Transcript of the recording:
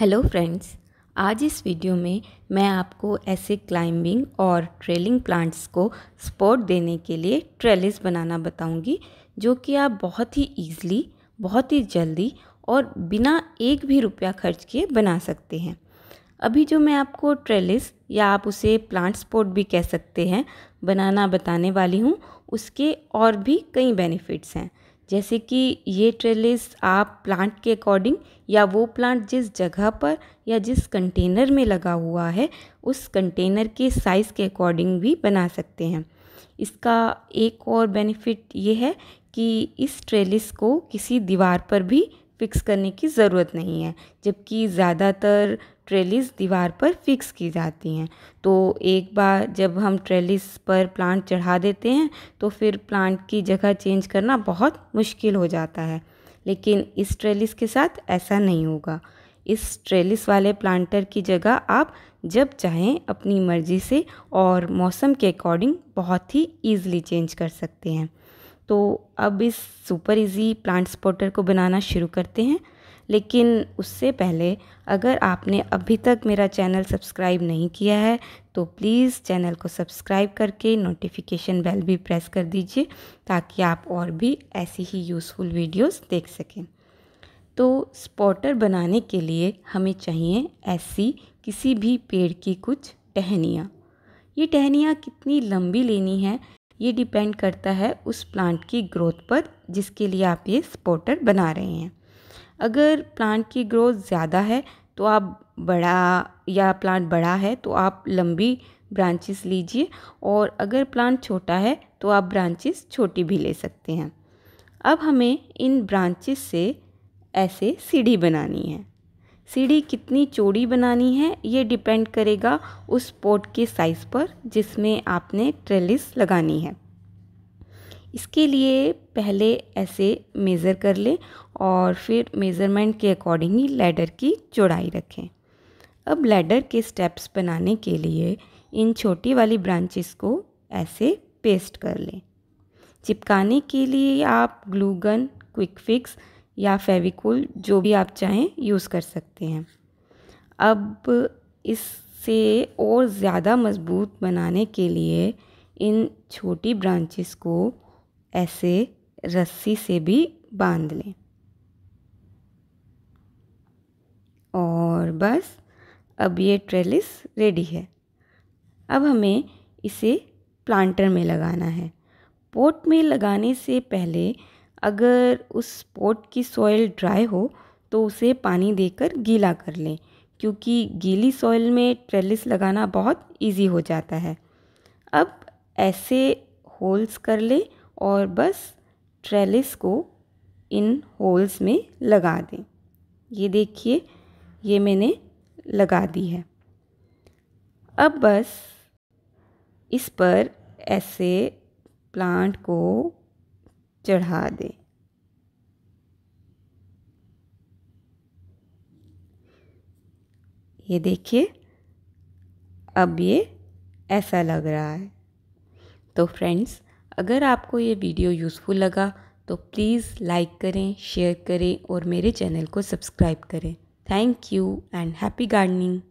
hello friends आज इस video में मैं आपको ऐसे क्लाइंबिंग और ट्रेलिंग प्लांट्स को सपोर्ट देने के लिए ट्रेलिस बनाना बताऊंगी जो कि आप बहुत ही ईज़िली बहुत ही जल्दी और बिना एक भी रुपया खर्च किए बना सकते हैं अभी जो मैं आपको ट्रेलिस या आप उसे प्लांट सपोर्ट भी कह सकते हैं बनाना बताने वाली हूँ उसके और भी कई बेनिफिट्स हैं जैसे कि ये ट्रेलिस आप प्लांट के अकॉर्डिंग या वो प्लांट जिस जगह पर या जिस कंटेनर में लगा हुआ है उस कंटेनर के साइज़ के अकॉर्डिंग भी बना सकते हैं इसका एक और बेनिफिट ये है कि इस ट्रेलिस को किसी दीवार पर भी फिक्स करने की ज़रूरत नहीं है जबकि ज़्यादातर ट्रेलिस दीवार पर फिक्स की जाती हैं तो एक बार जब हम ट्रेलिस पर प्लांट चढ़ा देते हैं तो फिर प्लांट की जगह चेंज करना बहुत मुश्किल हो जाता है लेकिन इस ट्रेलिस के साथ ऐसा नहीं होगा इस ट्रेलिस वाले प्लांटर की जगह आप जब चाहें अपनी मर्ज़ी से और मौसम के अकॉर्डिंग बहुत ही ईजिली चेंज कर सकते हैं तो अब इस सुपर इजी प्लांट स्पॉटर को बनाना शुरू करते हैं लेकिन उससे पहले अगर आपने अभी तक मेरा चैनल सब्सक्राइब नहीं किया है तो प्लीज़ चैनल को सब्सक्राइब करके नोटिफिकेशन बेल भी प्रेस कर दीजिए ताकि आप और भी ऐसी ही यूज़फुल वीडियोस देख सकें तो स्पॉटर बनाने के लिए हमें चाहिए ऐसी किसी भी पेड़ की कुछ टहनियाँ ये टहनियाँ कितनी लंबी लेनी है ये डिपेंड करता है उस प्लांट की ग्रोथ पर जिसके लिए आप ये स्पॉटर बना रहे हैं अगर प्लांट की ग्रोथ ज़्यादा है तो आप बड़ा या प्लांट बड़ा है तो आप लंबी ब्रांचेस लीजिए और अगर प्लांट छोटा है तो आप ब्रांचेस छोटी भी ले सकते हैं अब हमें इन ब्रांचेस से ऐसे सीढ़ी बनानी है सीढ़ी कितनी चौड़ी बनानी है ये डिपेंड करेगा उस पॉट के साइज़ पर जिसमें आपने ट्रेलिस लगानी है इसके लिए पहले ऐसे मेज़र कर लें और फिर मेज़रमेंट के अकॉर्डिंग ही लैडर की चौड़ाई रखें अब लैडर के स्टेप्स बनाने के लिए इन छोटी वाली ब्रांचेस को ऐसे पेस्ट कर लें चिपकाने के लिए आप ग्लू गन क्विक फिक्स या फेविकोल जो भी आप चाहें यूज़ कर सकते हैं अब इससे और ज़्यादा मज़बूत बनाने के लिए इन छोटी ब्रांचेस को ऐसे रस्सी से भी बांध लें और बस अब ये ट्रेलिस रेडी है अब हमें इसे प्लांटर में लगाना है पोट में लगाने से पहले अगर उस पोट की सॉइल ड्राई हो तो उसे पानी देकर गीला कर लें क्योंकि गीली सॉइल में ट्रेलिस लगाना बहुत इजी हो जाता है अब ऐसे होल्स कर लें और बस ट्रेलिस को इन होल्स में लगा दें ये देखिए ये मैंने लगा दी है अब बस इस पर ऐसे प्लांट को चढ़ा दें ये देखिए अब ये ऐसा लग रहा है तो फ्रेंड्स अगर आपको ये वीडियो यूज़फुल लगा तो प्लीज़ लाइक करें शेयर करें और मेरे चैनल को सब्सक्राइब करें thank you and happy gardening